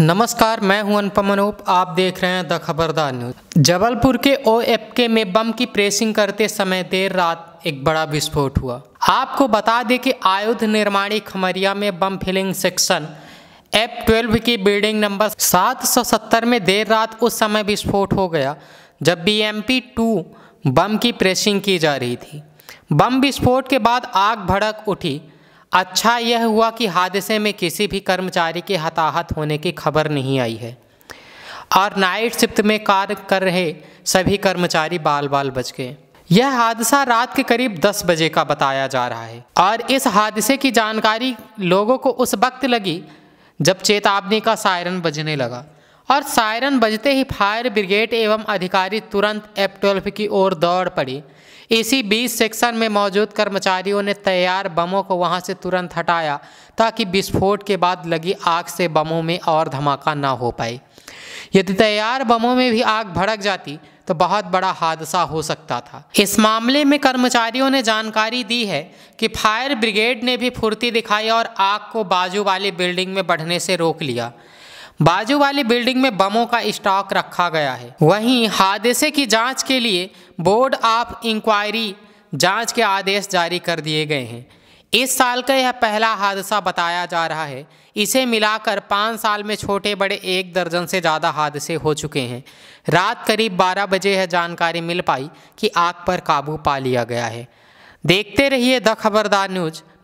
नमस्कार मैं हूं अनुपम अनूप आप देख रहे हैं द खबरदार न्यूज जबलपुर के ओ एफ के में बम की प्रेसिंग करते समय देर रात एक बड़ा विस्फोट हुआ आपको बता दें कि आयुध निर्माणी खमरिया में बम फिलिंग सेक्शन एफ ट्वेल्व की बिल्डिंग नंबर 770 में देर रात उस समय विस्फोट हो गया जब बी एम पी टू बम की प्रेसिंग की जा रही थी बम विस्फोट के बाद आग भड़क उठी अच्छा यह हुआ कि हादसे में किसी भी कर्मचारी के हताहत होने की खबर नहीं आई है और नाइट शिफ्ट में कार्य कर रहे सभी कर्मचारी बाल बाल बच गए यह हादसा रात के करीब 10 बजे का बताया जा रहा है और इस हादसे की जानकारी लोगों को उस वक्त लगी जब चेतावनी का सायरन बजने लगा और सायरन बजते ही फायर ब्रिगेड एवं अधिकारी तुरंत एफ ट्वेल्व की ओर दौड़ पड़ी इसी बीच सेक्शन में मौजूद कर्मचारियों ने तैयार बमों को वहां से तुरंत हटाया ताकि विस्फोट के बाद लगी आग से बमों में और धमाका ना हो पाए यदि तैयार बमों में भी आग भड़क जाती तो बहुत बड़ा हादसा हो सकता था इस मामले में कर्मचारियों ने जानकारी दी है कि फायर ब्रिगेड ने भी फुर्ती दिखाई और आग को बाजू वाली बिल्डिंग में बढ़ने से रोक लिया बाजू वाली बिल्डिंग में बमों का स्टॉक रखा गया है वहीं हादसे की जांच के लिए बोर्ड ऑफ इंक्वायरी जांच के आदेश जारी कर दिए गए हैं इस साल का यह पहला हादसा बताया जा रहा है इसे मिलाकर पाँच साल में छोटे बड़े एक दर्जन से ज़्यादा हादसे हो चुके हैं रात करीब 12 बजे यह जानकारी मिल पाई कि आग पर काबू पा लिया गया है देखते रहिए द खबरदार न्यूज़